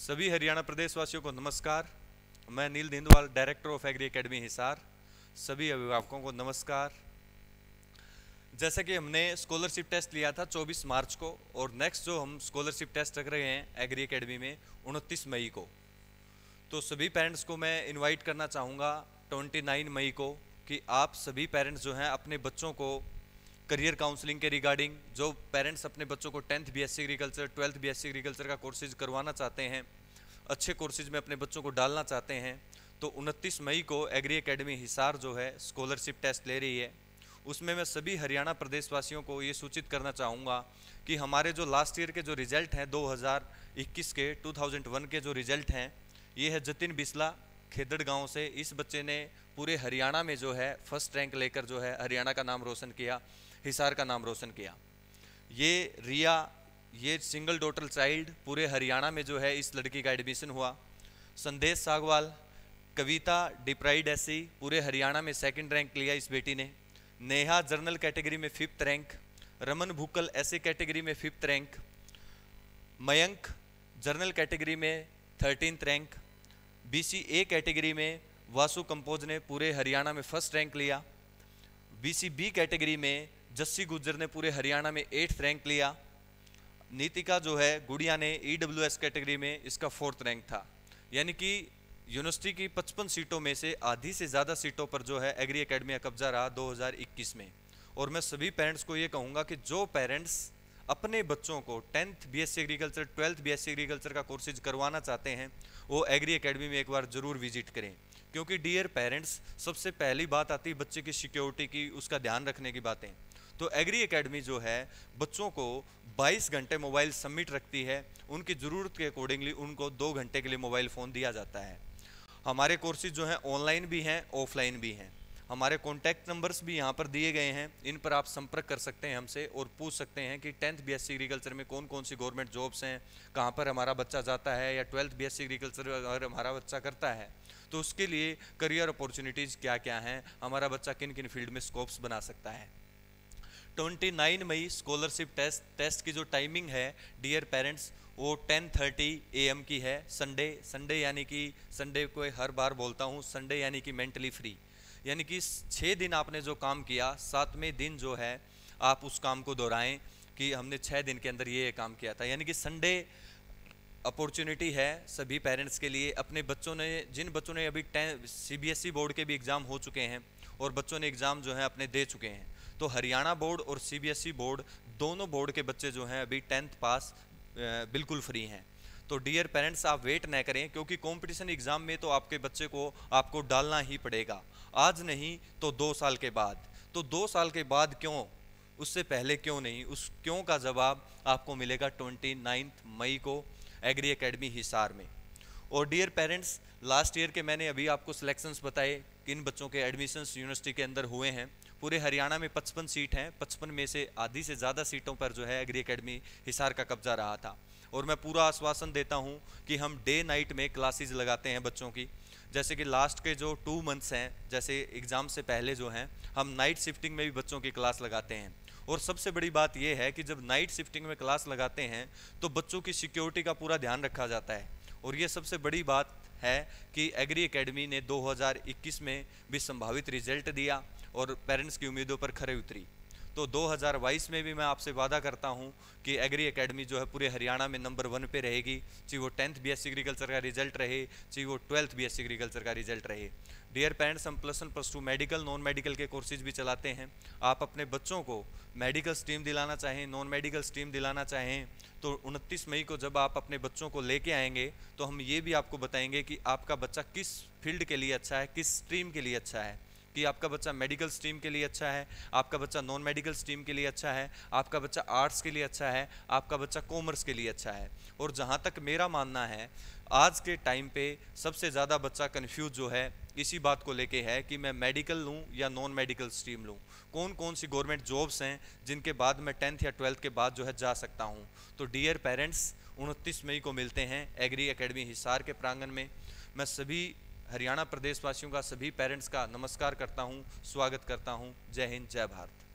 सभी हरियाणा प्रदेशवासियों को नमस्कार मैं Neel Dindwal director of agri academy Hisar सभी अभिभावकों को नमस्कार जैसा कि हमने स्कॉलरशिप टेस्ट लिया था 24 मार्च को और नेक्स्ट जो हम स्कॉलरशिप टेस्ट रख रहे हैं एग्री एकेडमी में 29 मई को तो सभी पेरेंट्स को मैं इनवाइट करना चाहूँगा 29 मई को कि आप सभी पेरेंट्स जो हैं अपने बच्चों को करियर काउंसलिंग के रिगार्डिंग जो पेरेंट्स अपने बच्चों को tenth B S C agriculture twelfth B S C agriculture का कोर्सेज करवाना चाहते हैं अच्छे कोर्सेज में अपने बच्चों को डालना चाहते हैं तो 29 मई को एग्री अकेडमी हिसार जो है स्कॉलरशिप टेस्ट ले रही है उसमें मैं सभी हरियाणा प्रदेशवासियों को ये सूचित करना चाहूँगा कि हमारे जो लास्ट ईयर के जो रिजल्ट हैं 2021 के 2001 के जो रिजल्ट हैं ये है जतिन बिस्ला खेदड़ गांव से इस बच्चे ने पूरे हरियाणा में जो है फर्स्ट रैंक लेकर जो है हरियाणा का नाम रोशन किया हिसार का नाम रोशन किया ये रिया ये सिंगल डोटल चाइल्ड पूरे हरियाणा में जो है इस लड़की का एडमिशन हुआ संदेश सागवाल कविता डिप्राइड ऐसी पूरे हरियाणा में सेकंड रैंक लिया इस बेटी ने नेहा जर्नल कैटेगरी में फिफ्थ रैंक रमन भूकल ऐसे कैटेगरी में fifth rank Mayank general category में thirteen rank B A category में वासु कंपोज ने पूरे हरियाणा में फर्स्ट रैंक लिया बी कैटेगरी में जस्सी गुज्जर ने पूरे हरियाणा में एट्थ रैंक लिया नीतिका जो है गुड़िया ने ई e कैटेगरी में इसका फोर्थ रैंक था यानी कि यूनिवर्सिटी की 55 सीटों में से आधी से ज़्यादा सीटों पर जो है एग्री अकेडमी का कब्जा रहा 2021 में और मैं सभी पेरेंट्स को ये कहूँगा कि जो पेरेंट्स अपने बच्चों को tenth BSc agriculture twelfth BSc agriculture का कोर्सेज करवाना चाहते हैं वो एग्री अकेडमी में एक बार ज़रूर विजिट करें क्योंकि डियर पेरेंट्स सबसे पहली बात आती है बच्चे की सिक्योरिटी की उसका ध्यान रखने की बातें तो एग्री एकेडमी जो है बच्चों को 22 घंटे मोबाइल सबमिट रखती है उनकी ज़रूरत के अकॉर्डिंगली उनको दो घंटे के लिए मोबाइल फ़ोन दिया जाता है हमारे कोर्सेज जो हैं ऑनलाइन भी हैं ऑफलाइन भी हैं हमारे कॉन्टैक्ट नंबर्स भी यहाँ पर दिए गए हैं इन पर आप संपर्क कर सकते हैं हमसे और पूछ सकते हैं कि टेंथ बी एग्रीकल्चर में कौन कौन सी गवर्नमेंट जॉब्स हैं कहाँ पर हमारा बच्चा जाता है या ट्वेल्थ बी एग्रीकल्चर अगर हमारा बच्चा करता है तो उसके लिए करियर अपॉर्चुनिटीज़ क्या क्या हैं हमारा बच्चा किन किन फील्ड में स्कोप्स बना सकता है twenty nine May scholarship test test की जो टाइमिंग है डियर पेरेंट्स वो टेन ए एम की है संडे संडे यानी कि संडे को हर बार बोलता हूँ संडे यानी कि मेंटली फ्री यानी कि छः दिन आपने जो काम किया सातवें दिन जो है आप उस काम को दोहराएं कि हमने छः दिन के अंदर ये काम किया था यानी कि संडे अपॉर्चुनिटी है सभी पेरेंट्स के लिए अपने बच्चों ने जिन बच्चों ने अभी टें सी बोर्ड e के भी एग्ज़ाम हो चुके हैं और बच्चों ने एग्ज़ाम जो है अपने दे चुके हैं तो हरियाणा बोर्ड और सीबीएसई e बोर्ड दोनों बोर्ड के बच्चे जो हैं अभी टेंथ पास बिल्कुल फ्री हैं तो डियर पेरेंट्स आप वेट ना करें क्योंकि कंपटीशन एग्ज़ाम में तो आपके बच्चे को आपको डालना ही पड़ेगा आज नहीं तो दो साल के बाद तो दो साल के बाद क्यों उससे पहले क्यों नहीं उस क्यों का जवाब आपको मिलेगा ट्वेंटी मई को एग्री एकेडमी हिसार में और डियर पेरेंट्स लास्ट ईयर के मैंने अभी आपको सिलेक्शंस बताए किन बच्चों के एडमिशन्स यूनिवर्सिटी के अंदर हुए हैं पूरे हरियाणा में पचपन सीट हैं पचपन में से आधी से ज़्यादा सीटों पर जो है एग्री अकेडमी हिसार का कब्जा रहा था और मैं पूरा आश्वासन देता हूँ कि हम डे नाइट में क्लासेज लगाते हैं बच्चों की जैसे कि लास्ट के जो टू मंथ्स हैं जैसे एग्ज़ाम से पहले जो हैं हम नाइट शिफ्टिंग में भी बच्चों की क्लास लगाते हैं और सबसे बड़ी बात यह है कि जब नाइट शिफ्टिंग में क्लास लगाते हैं तो बच्चों की सिक्योरिटी का पूरा ध्यान रखा जाता है और ये सबसे बड़ी बात है कि एग्री एकेडमी ने 2021 में भी संभावित रिजल्ट दिया और पेरेंट्स की उम्मीदों पर खरे उतरी तो 2022 में भी मैं आपसे वादा करता हूँ कि एग्री एकेडमी जो है पूरे हरियाणा में नंबर वन पे रहेगी चाहे वो टेंथ बी एस एग्रीकल्चर का रिजल्ट रहे चाहे वो ट्वेल्थ बी एस एग्रीकल्चर का रिजल्ट रहे डियर पेरेंट्स हम plus one plus two medical non medical के कोर्सेज भी चलाते हैं आप अपने बच्चों को मेडिकल स्ट्रीम दिलाना चाहें नॉन मेडिकल स्ट्रीम दिलाना चाहें तो उनतीस मई को जब आप अपने बच्चों को लेके आएंगे तो हम ये भी आपको बताएंगे कि आपका बच्चा किस फील्ड के लिए अच्छा है किस स्ट्रीम के लिए अच्छा है कि आपका बच्चा मेडिकल स्ट्रीम के लिए अच्छा है आपका बच्चा नॉन मेडिकल स्ट्रीम के लिए अच्छा है आपका बच्चा आर्ट्स के लिए अच्छा है आपका बच्चा कॉमर्स के लिए अच्छा है और जहाँ तक मेरा मानना है आज के टाइम पे सबसे ज़्यादा बच्चा कन्फ्यूज जो है इसी बात को लेके है कि मैं मेडिकल लूँ या नॉन मेडिकल स्ट्रीम लूँ कौन कौन सी गवर्नमेंट जॉब्स हैं जिनके बाद मैं टेंथ या ट्वेल्थ के बाद जो है जा सकता हूँ तो डियर पेरेंट्स उनतीस मई को मिलते हैं एग्री एकेडमी हिसार के प्रांगण में मैं सभी हरियाणा प्रदेशवासियों का सभी पेरेंट्स का नमस्कार करता हूँ स्वागत करता हूँ जय हिंद जय भारत